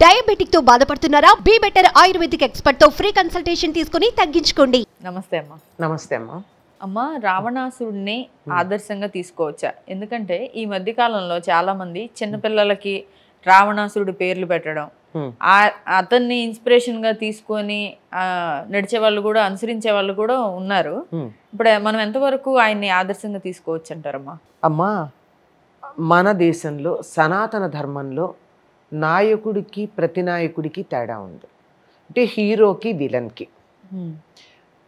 diabetic తో బాధపడుతున్నారా be better ayurvedic expert తో ఫ్రీ కన్సల్టేషన్ తీసుకుని తగ్గించుకోండి నమస్తే అమ్మా నమస్తే అమ్మా అమ్మ రావణాసుడిని ఆదర్శంగా తీసుకోవచ్చా ఎందుకంటే ఈ మధ్య కాలంలో చాలా మంది చిన్నపిల్లలకి రావణాసురుడు పేర్లు పెట్టడం అతన్ని ఇన్స్పిరేషన్ గా తీసుకొని నడిచే వాళ్ళు కూడా అనుసరించే వాళ్ళు కూడా ఉన్నారు ఇప్పుడు మనం ఎంతవరకు ఆయన్ని ఆదర్శంగా తీసుకోవచ్చు అంటారమ్మా అమ్మా మన దేశంలో సనాతన ధర్మంలో నాయకుడికి ప్రతినాయకుడికి తేడా ఉంది అంటే హీరోకి విలన్కి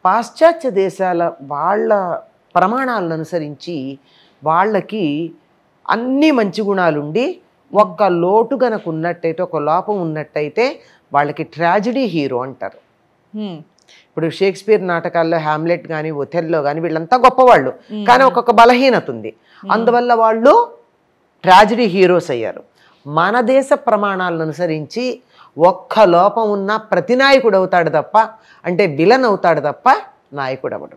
పాశ్చాత్య దేశాల వాళ్ళ ప్రమాణాలను అనుసరించి వాళ్ళకి అన్ని మంచి గుణాలుండి ఒక్క లోటు గనకు ఉన్నట్టయితే ఒక లోపం ఉన్నట్టయితే వాళ్ళకి ట్రాజిడీ హీరో అంటారు ఇప్పుడు షేక్స్పియర్ నాటకాల్లో హ్యామ్లెట్ కానీ ఒథెల్లో కానీ వీళ్ళంతా గొప్పవాళ్ళు కానీ ఒక్కొక్క బలహీనత ఉంది అందువల్ల వాళ్ళు ట్రాజిడీ హీరోస్ అయ్యారు మన దేశ ప్రమాణాలను అనుసరించి ఒక్క లోపం ఉన్న ప్రతి నాయకుడు అవుతాడు తప్ప అంటే విలన్ అవుతాడు తప్ప నాయకుడు అవ్వడు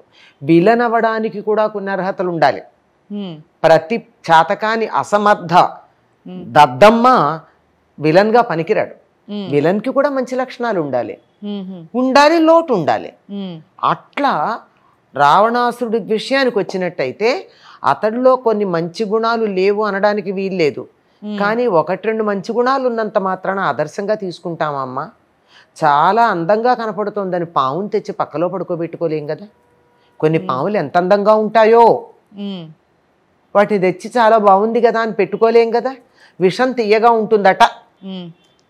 విలన్ అవ్వడానికి కూడా కొన్ని అర్హతలు ఉండాలి ప్రతి చాతకాని అసమర్థ దద్దమ్మ విలన్గా పనికిరాడు కి కూడా మంచి లక్షణాలు ఉండాలి ఉండాలి లోటు ఉండాలి అట్లా రావణాసురుడి విషయానికి వచ్చినట్టయితే అతడిలో కొన్ని మంచి గుణాలు లేవు అనడానికి వీల్లేదు కానీ ఒకటి రెండు మంచి గుణాలు ఉన్నంత మాత్రాన ఆదర్శంగా తీసుకుంటామమ్మా చాలా అందంగా కనపడుతుందని పావును తెచ్చి పక్కలో పడుకోబెట్టుకోలేం కదా కొన్ని పావులు ఎంత అందంగా ఉంటాయో వాటిని తెచ్చి చాలా బాగుంది కదా అని పెట్టుకోలేం కదా విషం తీయగా ఉంటుందట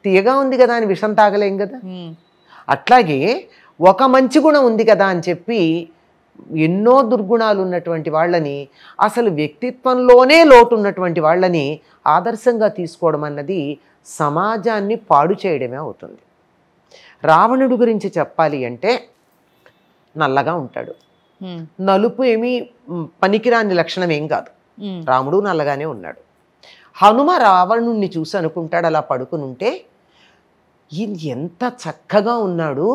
తీయగా ఉంది కదా అని విషం తాగలేం కదా అట్లాగే ఒక మంచి గుణం ఉంది కదా అని చెప్పి ఎన్నో దుర్గుణాలు ఉన్నటువంటి వాళ్ళని అసలు వ్యక్తిత్వంలోనే లోటు ఉన్నటువంటి వాళ్ళని ఆదర్శంగా తీసుకోవడం అన్నది సమాజాన్ని పాడు చేయడమే అవుతుంది రావణుడు గురించి చెప్పాలి అంటే నల్లగా ఉంటాడు నలుపు ఏమీ పనికిరాని లక్షణం ఏం కాదు రాముడు నల్లగానే ఉన్నాడు హనుమ రావణుణ్ణి చూసి అనుకుంటాడు అలా పడుకునుంటే ఎంత చక్కగా ఉన్నాడు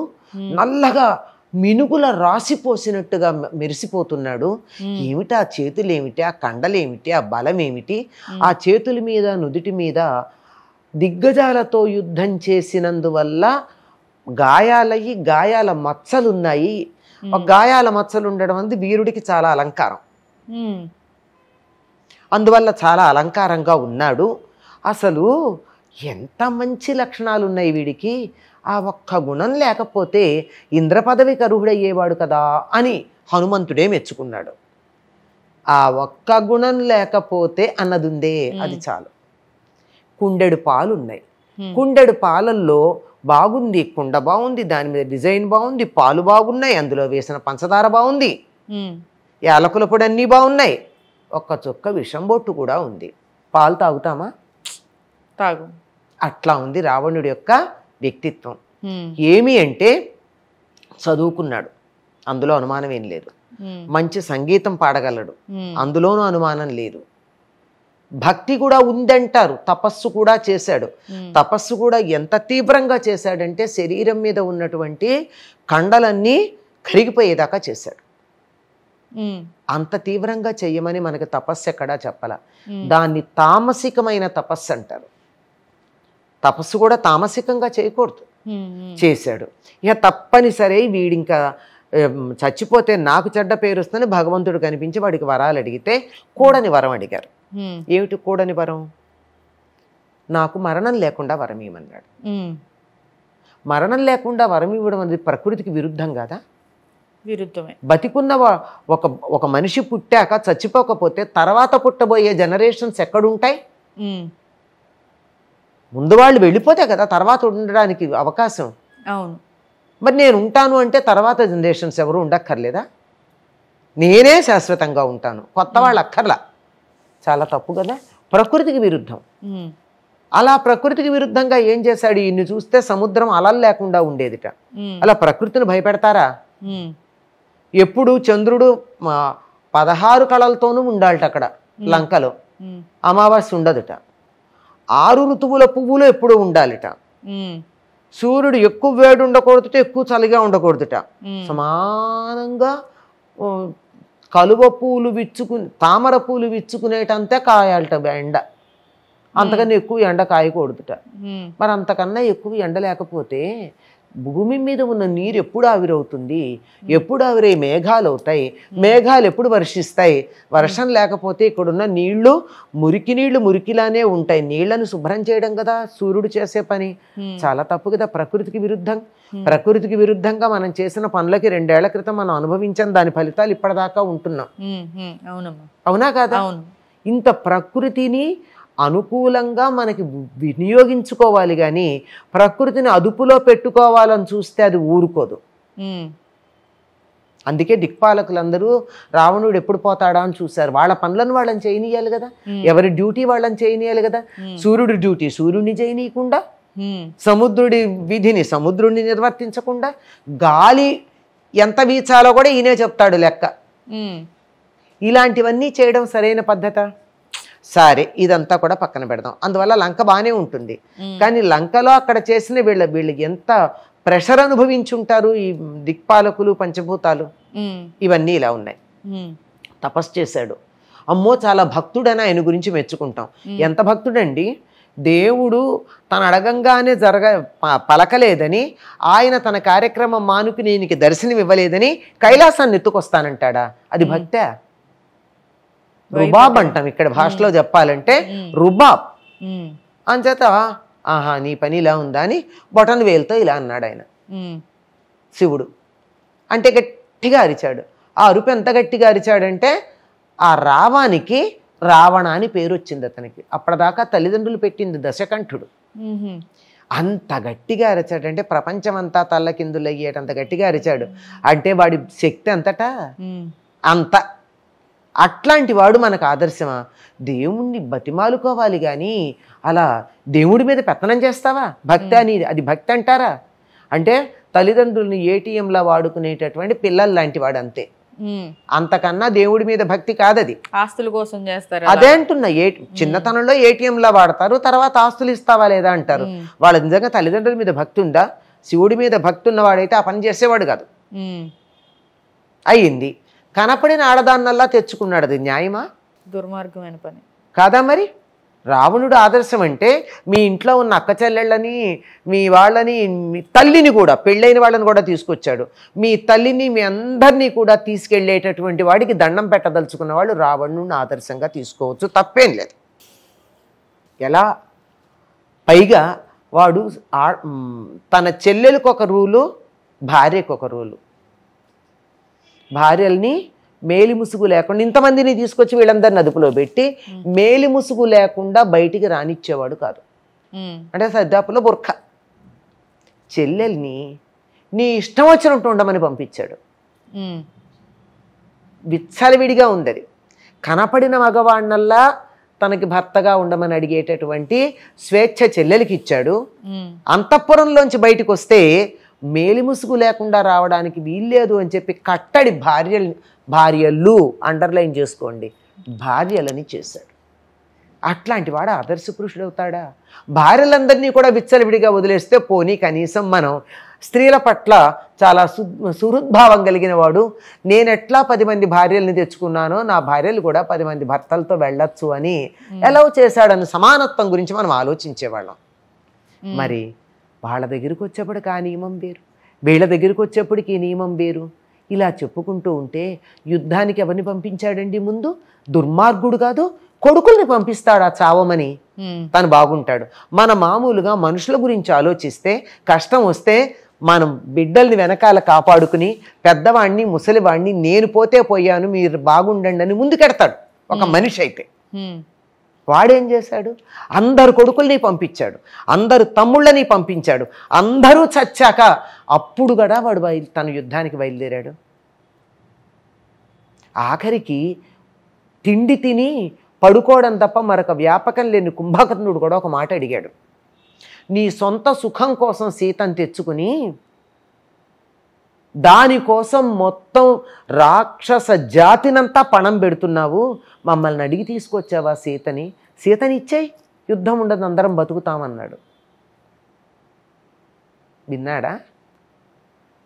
నల్లగా మినుగుల రాసిపోసినట్టుగా మెరిసిపోతున్నాడు ఏమిటి ఆ చేతులు ఏమిటి ఆ కండలేమిటి ఆ బలం ఏమిటి ఆ చేతుల మీద నుదుటి మీద దిగ్గజాలతో యుద్ధం చేసినందువల్ల గాయాలయ్యి గాయాల మచ్చలున్నాయి గాయాల మచ్చలు ఉండడం అనేది వీరుడికి చాలా అలంకారం అందువల్ల చాలా అలంకారంగా ఉన్నాడు అసలు ఎంత మంచి లక్షణాలు ఉన్నాయి వీడికి ఆ ఒక్క గుణం లేకపోతే ఇంద్ర పదవికి అర్హుడయ్యేవాడు కదా అని హనుమంతుడే మెచ్చుకున్నాడు ఆ ఒక్క గుణం లేకపోతే అన్నదుందే అది చాలు కుండెడు పాలు ఉన్నాయి కుండెడు పాలల్లో బాగుంది కుండ బాగుంది దాని మీద డిజైన్ బాగుంది పాలు బాగున్నాయి అందులో వేసిన పంచదార బాగుంది యాలకుల పొడి అన్నీ బాగున్నాయి ఒక్క చుక్క విషం బొట్టు కూడా ఉంది పాలు తాగుతామా తాగు అట్లా ఉంది రావణుడి యొక్క వ్యక్తిత్వం ఏమి అంటే చదువుకున్నాడు అందులో అనుమానం ఏం లేదు మంచి సంగీతం పాడగలడు అందులోనూ అనుమానం లేదు భక్తి కూడా ఉందంటారు తపస్సు కూడా చేశాడు తపస్సు కూడా ఎంత తీవ్రంగా చేశాడంటే శరీరం మీద ఉన్నటువంటి కండలన్నీ కరిగిపోయేదాకా చేశాడు అంత తీవ్రంగా చెయ్యమని మనకి తపస్సు ఎక్కడా చెప్పాల దాన్ని తామసికమైన తపస్సు అంటారు తపస్సు కూడా తామసికంగా చేయకూడదు చేశాడు ఇక తప్పనిసరి వీడింకా చచ్చిపోతే నాకు చెడ్డ పేరు వస్తుందని భగవంతుడు కనిపించి వాడికి వరాలు అడిగితే కూడని వరం అడిగారు ఏమిటి కూడని వరం నాకు మరణం లేకుండా వరం ఇవ్వమన్నాడు మరణం లేకుండా వరం ఇవ్వడం అనేది ప్రకృతికి విరుద్ధం కదా విరుద్ధమే బతికున్న ఒక ఒక మనిషి పుట్టాక చచ్చిపోకపోతే తర్వాత పుట్టబోయే జనరేషన్స్ ఎక్కడుంటాయి ముందు వాళ్ళు వెళ్ళిపోతే కదా తర్వాత ఉండడానికి అవకాశం అవును మరి నేను ఉంటాను అంటే తర్వాత జనరేషన్స్ ఎవరు ఉండక్కర్లేదా నేనే శాశ్వతంగా ఉంటాను కొత్త వాళ్ళు అక్కర్లా చాలా తప్పు కదా ప్రకృతికి విరుద్ధం అలా ప్రకృతికి విరుద్ధంగా ఏం చేశాడు ఇన్ని చూస్తే సముద్రం అలలు లేకుండా ఉండేదిట అలా ప్రకృతిని భయపెడతారా ఎప్పుడు చంద్రుడు పదహారు కళలతోనూ ఉండాలట అక్కడ లంకలో అమావాస్య ఉండదుట ఆరు ఋతువుల పువ్వులు ఎప్పుడు ఉండాలిట సూర్యుడు ఎక్కువ వేడి ఉండకూడదుట ఎక్కువ చలిగా ఉండకూడదుట సమానంగా కలువ పూలు విచ్చుకుని తామర పూలు విచ్చుకునేటంతే కాయాలట ఎండ అంతకన్నా ఎక్కువ ఎండ కాయకూడదుట మరి అంతకన్నా ఎక్కువ ఎండ లేకపోతే భూమి మీద ఉన్న నీరు ఎప్పుడు ఆవిరవుతుంది ఎప్పుడు ఆవిరై మేఘాలు అవుతాయి మేఘాలు ఎప్పుడు వర్షిస్తాయి వర్షం లేకపోతే ఇక్కడున్న నీళ్లు మురికి నీళ్లు మురికిలానే ఉంటాయి నీళ్లను శుభ్రం చేయడం కదా సూర్యుడు చేసే పని చాలా తప్పు కదా ప్రకృతికి విరుద్ధం ప్రకృతికి విరుద్ధంగా మనం చేసిన పనులకి రెండేళ్ల క్రితం మనం అనుభవించిన దాని ఫలితాలు ఇప్పటిదాకా ఉంటున్నాం అవునా కదా ఇంత ప్రకృతిని అనుకూలంగా మనకి వినియోగించుకోవాలి కానీ ప్రకృతిని అదుపులో పెట్టుకోవాలని చూస్తే అది ఊరుకోదు అందుకే దిక్పాలకులందరూ రావణుడు ఎప్పుడు పోతాడా అని చూశారు వాళ్ళ పనులను వాళ్ళని చేయనీయాలి కదా ఎవరి డ్యూటీ వాళ్ళని చేయనీయాలి కదా సూర్యుడి డ్యూటీ సూర్యుడిని చేయనీయకుండా సముద్రుడి విధిని సముద్రుడిని నిర్వర్తించకుండా గాలి ఎంత వీచాలో కూడా ఈయనే చెప్తాడు లెక్క ఇలాంటివన్నీ చేయడం సరైన పద్ధత సరే ఇదంతా కూడా పక్కన పెడదాం అందువల్ల లంక బాగానే ఉంటుంది కానీ లంకలో అక్కడ చేసిన వీళ్ళ వీళ్ళు ఎంత ప్రెషర్ అనుభవించుంటారు ఈ దిక్పాలకులు పంచభూతాలు ఇవన్నీ ఇలా ఉన్నాయి తపస్సు చేశాడు అమ్మో చాలా భక్తుడని ఆయన గురించి మెచ్చుకుంటాం ఎంత భక్తుడండి దేవుడు తన అడగంగానే జరగ పలకలేదని ఆయన తన కార్యక్రమం మానుకు నేనికి దర్శనం ఇవ్వలేదని కైలాసాన్ని ఎత్తుకొస్తానంటాడా అది భక్తే రుబాబ్ అంటాం ఇక్కడ భాషలో చెప్పాలంటే రుబాబ్ అంచేత ఆహా నీ పని ఇలా ఉందా అని బొటన్ వేలుతో ఇలా అన్నాడు ఆయన శివుడు అంటే గట్టిగా అరిచాడు ఆ అరుపు ఎంత గట్టిగా అరిచాడంటే ఆ రావానికి రావణ అని పేరు వచ్చింది అతనికి అప్పటిదాకా తల్లిదండ్రులు పెట్టింది దశకంఠుడు అంత గట్టిగా అరిచాడంటే తల్ల కిందులు అయ్యేటంత గట్టిగా అరిచాడు అంటే వాడి శక్తి అంతటా అంత అట్లాంటి వాడు మనకు ఆదర్శమా దేవుణ్ణి బతిమాలుకోవాలి కానీ అలా దేవుడి మీద పెత్తనం చేస్తావా భక్తి అని అది భక్తి అంటారా అంటే తల్లిదండ్రుల్ని ఏటీఎంలా వాడుకునేటటువంటి పిల్లలు లాంటి వాడు అంతే అంతకన్నా దేవుడి మీద భక్తి కాదది ఆస్తుల కోసం చేస్తారు అదే అంటున్నా ఏ చిన్నతనంలో ఏటీఎంలా వాడతారు తర్వాత ఆస్తులు ఇస్తావా లేదా అంటారు వాళ్ళ నిజంగా తల్లిదండ్రుల మీద భక్తి ఉందా శివుడి మీద భక్తి ఉన్నవాడైతే ఆ పని చేసేవాడు కాదు అయ్యింది కనపడిన ఆడదాన్నల్లా తెచ్చుకున్నాడు అది న్యాయమా దుర్మార్గమైన పని కాదా మరి రావణుడు ఆదర్శం అంటే మీ ఇంట్లో ఉన్న అక్క చెల్లెళ్ళని మీ వాళ్ళని మీ తల్లిని కూడా పెళ్ళైన వాళ్ళని కూడా తీసుకొచ్చాడు మీ తల్లిని మీ అందరినీ కూడా తీసుకెళ్ళేటటువంటి వాడికి దండం పెట్టదలుచుకున్న వాళ్ళు రావణుడిని ఆదర్శంగా తీసుకోవచ్చు తప్పేం లేదు ఎలా పైగా వాడు తన చెల్లెలకు ఒక రూలు భార్యకు ఒక రూలు భార్యల్ని మేలి ముసుగు లేకుండా ఇంతమందిని తీసుకొచ్చి వీళ్ళందరిని అదుపులో పెట్టి మేలి ముసుగు లేకుండా బయటికి రానిచ్చేవాడు కాదు అంటే సర్దాపులో బుర్ఖ చెల్లెల్ని నీ ఇష్టం వచ్చినట్టు ఉండమని పంపించాడు విచ్చలవిడిగా ఉంది అది కనపడిన మగవాణ్ణల్లా తనకి భర్తగా ఉండమని అడిగేటటువంటి స్వేచ్ఛ చెల్లెలకి ఇచ్చాడు అంతఃపురంలోంచి బయటకు వస్తే మేలిముసుగు లేకుండా రావడానికి వీల్లేదు అని చెప్పి కట్టడి భార్య భార్యలు అండర్లైన్ చేసుకోండి భార్యలని చేశాడు అట్లాంటి వాడు ఆదర్శ పురుషుడు అవుతాడా భార్యలందరినీ కూడా విచ్చలవిడిగా వదిలేస్తే పోనీ కనీసం మనం స్త్రీల పట్ల చాలా సు సుహృద్భావం కలిగిన వాడు ఎట్లా పది మంది భార్యల్ని తెచ్చుకున్నానో నా భార్యలు కూడా పది మంది భర్తలతో వెళ్ళొచ్చు అని ఎలా చేశాడని సమానత్వం గురించి మనం ఆలోచించేవాళ్ళం మరి వాళ్ళ దగ్గరికి వచ్చేప్పటికి ఆ నియమం వేరు వీళ్ళ దగ్గరికి వచ్చేప్పటికి నియమం వేరు ఇలా చెప్పుకుంటూ ఉంటే యుద్ధానికి ఎవరిని పంపించాడండి ముందు దుర్మార్గుడు కాదు కొడుకుల్ని పంపిస్తాడు ఆ చావమని తను బాగుంటాడు మన మామూలుగా మనుషుల గురించి ఆలోచిస్తే కష్టం వస్తే మనం బిడ్డల్ని వెనకాల కాపాడుకుని పెద్దవాణ్ణి ముసలివాణ్ణి నేను పోతే పోయాను మీరు బాగుండండి అని ముందుకెడతాడు ఒక మనిషి అయితే వాడేం చేశాడు అందరు కొడుకుల్ని పంపించాడు అందరు తమ్ముళ్ళని పంపించాడు అందరూ చచ్చాక అప్పుడు కూడా వాడు బయలు తన యుద్ధానికి బయలుదేరాడు ఆఖరికి తిండి తిని పడుకోవడం తప్ప మరొక వ్యాపకం లేని కుంభకర్ణుడు కూడా ఒక మాట అడిగాడు నీ సొంత సుఖం కోసం సీతను తెచ్చుకుని దానికోసం మొత్తం రాక్షస జాతినంతా పణం పెడుతున్నావు మమ్మల్ని అడిగి తీసుకొచ్చావా సీతని సీతని ఇచ్చాయి యుద్ధం ఉండదు అందరం బతుకుతామన్నాడు విన్నాడా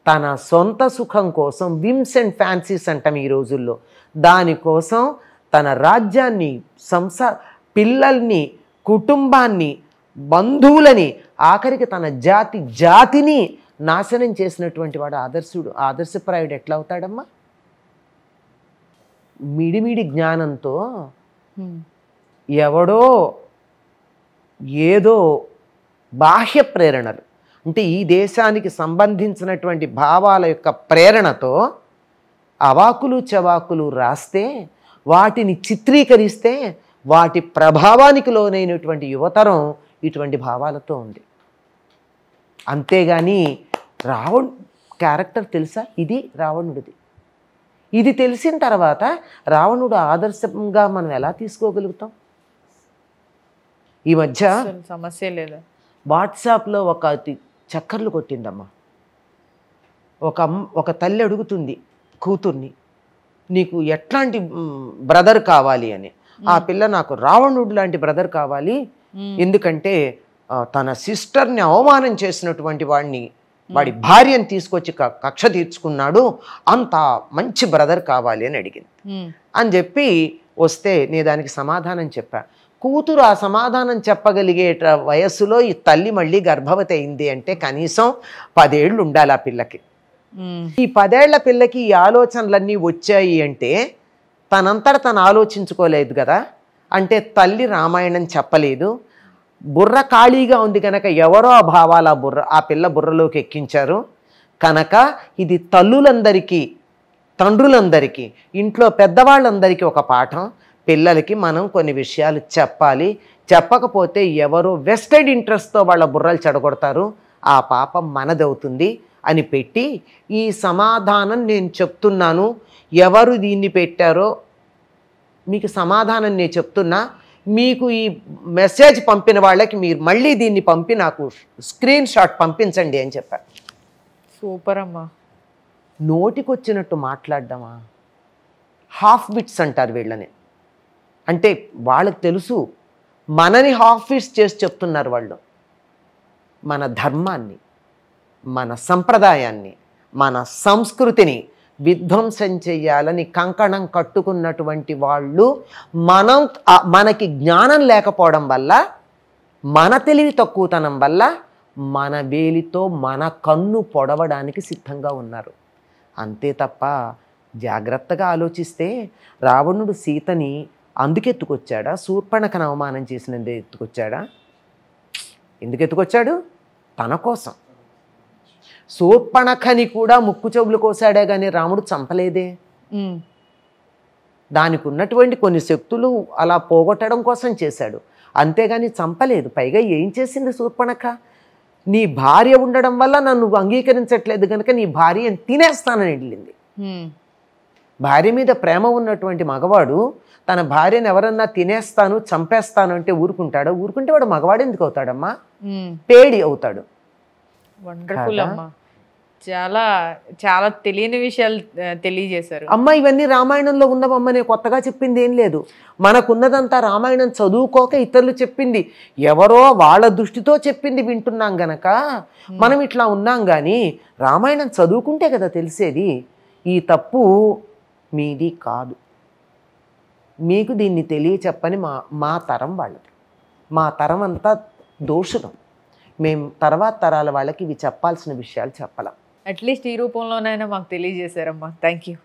తన సొంత సుఖం కోసం విమ్స్ అండ్ ఫ్యాన్సీస్ అంటాం ఈ రోజుల్లో దానికోసం తన రాజ్యాన్ని సంస పిల్లల్ని కుటుంబాన్ని బంధువులని ఆఖరికి తన జాతి జాతిని నాశనం చేసినటువంటి వాడు ఆదర్శుడు ఆదర్శప్రాయుడు ఎట్లా అవుతాడమ్మా మిడిమిడి జ్ఞానంతో ఎవడో ఏదో బాహ్య ప్రేరణలు అంటే ఈ దేశానికి సంబంధించినటువంటి భావాల యొక్క ప్రేరణతో అవాకులు చవాకులు రాస్తే వాటిని చిత్రీకరిస్తే వాటి ప్రభావానికి లోనైనటువంటి యువతరం ఇటువంటి భావాలతో ఉంది అంతేగాని రావణ్ క్యారెక్టర్ తెలుసా ఇది రావణుడిది ఇది తెలిసిన తర్వాత రావణుడు ఆదర్శంగా మనం ఎలా తీసుకోగలుగుతాం ఈ మధ్య సమస్య లేదా వాట్సాప్లో ఒక చక్కర్లు కొట్టిందమ్మా ఒక ఒక తల్లి అడుగుతుంది కూతుర్ని నీకు ఎట్లాంటి బ్రదర్ కావాలి అని ఆ పిల్ల నాకు రావణుడు లాంటి బ్రదర్ కావాలి ఎందుకంటే తన సిస్టర్ని అవమానం చేసినటువంటి వాడిని వాడి భార్యను తీసుకొచ్చి కక్ష తీర్చుకున్నాడు అంత మంచి బ్రదర్ కావాలి అని అడిగింది అని చెప్పి వస్తే నేను దానికి సమాధానం చెప్పా కూతురు ఆ సమాధానం చెప్పగలిగే వయస్సులో ఈ తల్లి మళ్ళీ గర్భవతి అయింది అంటే కనీసం పదేళ్ళు ఉండాలి ఆ పిల్లకి ఈ పదేళ్ల పిల్లకి ఈ ఆలోచనలన్నీ వచ్చాయి అంటే తనంతట తను ఆలోచించుకోలేదు కదా అంటే తల్లి రామాయణం చెప్పలేదు బుర్ర ఖాళీగా ఉంది కనుక ఎవరో ఆ భావాలు ఆ బుర్ర ఆ పిల్ల బుర్రలోకి ఎక్కించారు కనుక ఇది తల్లులందరికీ తండ్రులందరికీ ఇంట్లో పెద్దవాళ్ళందరికీ ఒక పాఠం పిల్లలకి మనం కొన్ని విషయాలు చెప్పాలి చెప్పకపోతే ఎవరు వెస్టెడ్ ఇంట్రెస్ట్తో వాళ్ళ బుర్రలు చెడగొడతారు ఆ పాపం మనదవుతుంది అని పెట్టి ఈ సమాధానం నేను చెప్తున్నాను ఎవరు దీన్ని పెట్టారో మీకు సమాధానం నేను చెప్తున్నా మీకు ఈ మెసేజ్ పంపిన వాళ్ళకి మీరు మళ్ళీ దీన్ని పంపి నాకు స్క్రీన్ షాట్ పంపించండి అని చెప్పారు సూపర్ అమ్మా నోటికొచ్చినట్టు మాట్లాడడమా హాఫ్ బిట్స్ అంటారు వీళ్ళని అంటే వాళ్ళకి తెలుసు మనని హాఫ్ బిట్స్ చేసి చెప్తున్నారు వాళ్ళు మన ధర్మాన్ని మన సంప్రదాయాన్ని మన సంస్కృతిని విధ్వంసం చేయాలని కంకణం కట్టుకున్నటువంటి వాళ్ళు మనం మనకి జ్ఞానం లేకపోవడం వల్ల మన తెలివి తక్కువతనం వల్ల మన వేలితో మన కన్ను పొడవడానికి సిద్ధంగా ఉన్నారు అంతే తప్ప జాగ్రత్తగా ఆలోచిస్తే రావణుడు సీతని అందుకెత్తుకొచ్చాడా శూర్పణకను అవమానం చేసినందుకు ఎత్తుకొచ్చాడా ఎందుకు ఎత్తుకొచ్చాడు తన కోసం శూర్పణఖని కూడా ముక్కు చెవులు కోసాడే కానీ రాముడు చంపలేదే దానికి ఉన్నటువంటి కొన్ని శక్తులు అలా పోగొట్టడం కోసం చేశాడు అంతేగాని చంపలేదు పైగా ఏం చేసింది సూర్పణక నీ భార్య ఉండడం వల్ల నన్ను అంగీకరించట్లేదు కనుక నీ భార్య తినేస్తానని వెళ్ళింది భార్య మీద ప్రేమ ఉన్నటువంటి మగవాడు తన భార్యను ఎవరన్నా తినేస్తాను చంపేస్తాను అంటే ఊరుకుంటాడు ఊరుకుంటే వాడు మగవాడు ఎందుకు అవుతాడమ్మా పేడి అవుతాడు వండర్ఫుల్ అమ్మా చాలా చాలా తెలియని విషయాలు తెలియజేశారు అమ్మ ఇవన్నీ రామాయణంలో ఉన్నవమ్మ నేను కొత్తగా చెప్పింది ఏం లేదు మనకున్నదంతా రామాయణం చదువుకోక ఇతరులు చెప్పింది ఎవరో వాళ్ళ దృష్టితో చెప్పింది వింటున్నాం గనక మనం ఇట్లా ఉన్నాం కానీ రామాయణం చదువుకుంటే కదా తెలిసేది ఈ తప్పు మీది కాదు మీకు దీన్ని తెలియ చెప్పని మా మా తరం వాళ్ళది మా తరం అంతా దోషుదం మేము తర్వాత తరాల వాళ్ళకి ఇవి చెప్పాల్సిన విషయాలు చెప్పలేం అట్లీస్ట్ ఈ రూపంలోనైనా మాకు తెలియజేశారమ్మా థ్యాంక్ యూ